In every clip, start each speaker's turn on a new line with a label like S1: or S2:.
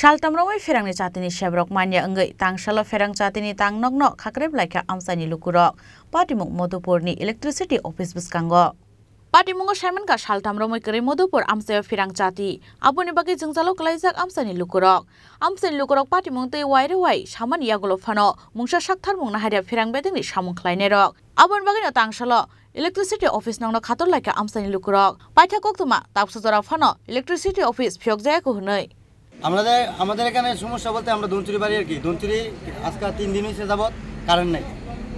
S1: সালতামরা ওই ফেরাংনি চাতিনি সেবরক মানিয়া অঙ্গই তাংশালো ফেরাং চাতিনি তাংনগ্ন খাকরেব লাইখা আমসাইনি লুকুরক পাটিমুক মধুপুরনি electricity office বিসকাঙ্গ পাটিমুঙ্গ সাইমেনকা সালতামরমই করে মধুপুর আমসায় ফিরাং চাতি আবুনি বাকি জংজালো কলাইজাক আমসানি লুকুরক আমসানি লুকুরক পাটিমুং তৈ ওয়াইরে ওয়াই সামান ইয়াগুলো ফানো মুংসা সাকথার মুং নাহারিয়া ফিরাং বেদিংনি সামুং খাইনে রক আবুন বাগিনো সালো ইলেকট্রিসিটি অফিস নং খাতর লাইকা আমসানি লুকুরক পাইথা পাইঠা তাপসা জরা ফানো ইলেকট্রিসিটি অফিস ফিয়ক জায়গা হুনই
S2: আমাদের আমাদের এখানে সমস্যা বলতে আমরা ধনচুরি বাড়ি আর কি ধনচুরি আজকাল তিন দিন হয়েছে যাবৎ কারেন্ট নাই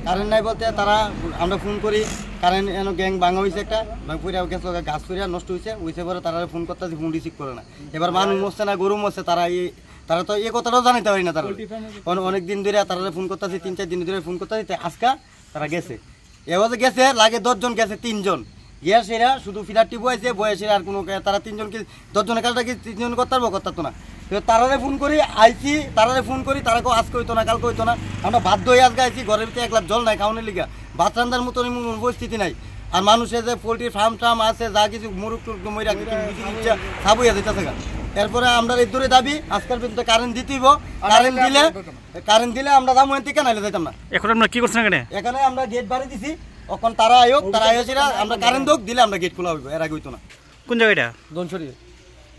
S2: কারেন্ট নাই বলতে তারা আমরা ফোন করি কারেন্ট এন গ্যাং ভাঙা হয়েছে একটা ভাঙপুরিয়া গেছে গাছ করিয়া নষ্ট হয়েছে হয়েছে পরে তারা ফোন করতেছে ফোন রিসিভ করে না এবার মানুষ মরছে না গরু মরছে তারা এই তারা তো এ কথাটাও জানাইতে পারি না তারা অনেক দিন ধরে তারা ফোন করতেছে তিন চার দিন ধরে ফোন করতেছে আজকা তারা গেছে এবার গেছে লাগে দশজন গেছে তিনজন গিয়া শুধু ফিলারটি বয়েছে বয়েছে আর কোনো তারা তিনজনকে দশজনের কাজটা কি তিনজন করতে পারবো করতে না তারারে ফোন করি আইছি তারারে ফোন করি তারা কেউ আজকে হইতো না কালকে হইতো না আমরা বাধ্য হয়ে আজকে আইছি ঘরের ভিতরে এক লাখ জল নাই কাউনের লিগা ভাত রান্ধার মতো পরিস্থিতি নাই আর মানুষের যে পোলট্রি ফার্ম টার্ম আছে যা কিছু মুরুখ টুরুক মইরা ইচ্ছা সব হইয়া এরপরে আমরা এই দূরে দাবি আজকাল পর্যন্ত কারেন্ট দিতেইব কারেন্ট দিলে কারেন্ট দিলে আমরা দাম হয়ে থেকে নাইলে যাইতাম না এখন আমরা কি করছেন এখানে এখানে আমরা গেট বাড়ি দিছি এখন তারা আয়োগ তারা আয়োগ আমরা কারেন্ট দোক দিলে আমরা গেট খোলা
S3: হইব এর আগে হইতো না কোন জায়গাটা দনছড়ি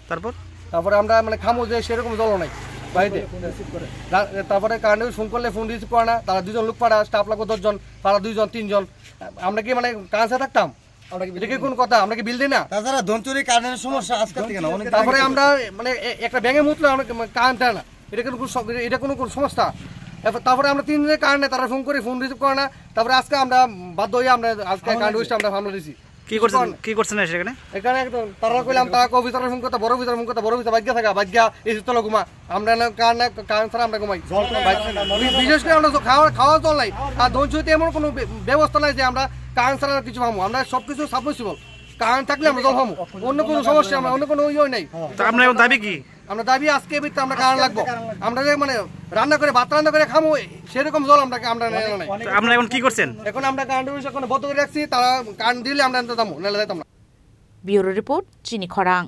S3: তারপর তারপরে আমরা মানে খামো যে সেরকম জল নাই বাড়িতে তারপরে কারেন্ট ফোন করলে ফোন রিসিভ করে না তারা দুজন লোক পাড়া স্টাফ লাগবে দশজন পাড়া দুইজন তিনজন আমরা কি মানে কাছে থাকতাম আমরা কি কোন কথা আমরা কি বিল দেই না তাছাড়া ধনচুরি কারেন্টের সমস্যা আজকাল থেকে না তারপরে আমরা মানে একটা ব্যাঙে মুতলে আমরা না এটা কোনো এটা কোনো সমস্যা তারপরে আমরা তিন দিনের কারণে তারা ফোন করি ফোন রিসিভ করে না তারপরে আজকে আমরা বাধ্য হয়ে আমরা আজকে কারেন্ট আমরা আমরা কারণ আমরা আমরা এমন কোনো ব্যবস্থা নাই যে আমরা কারণ ছাড়া কিছু আমরা সব কিছু সাবমিসিবল কারণ থাকলে আমরা জল ভাবো অন্য কোনো সমস্যা অন্য কোনো ইয়ে নাই দাবি কি আমরা দাবি আজকে বৃত্তে আমরা কারণ লাগবো আমরা যে মানে রান্না করে ভাত রান্না করে খামো সেরকম জল আমরা আমরা আমরা এখন কি করছেন এখন আমরা কারণ দিয়ে এখন বন্ধ করে রাখছি তারা কারণ দিলে আমরা দামো নেলে দাম না
S1: ব্যুরো রিপোর্ট চিনি খরাং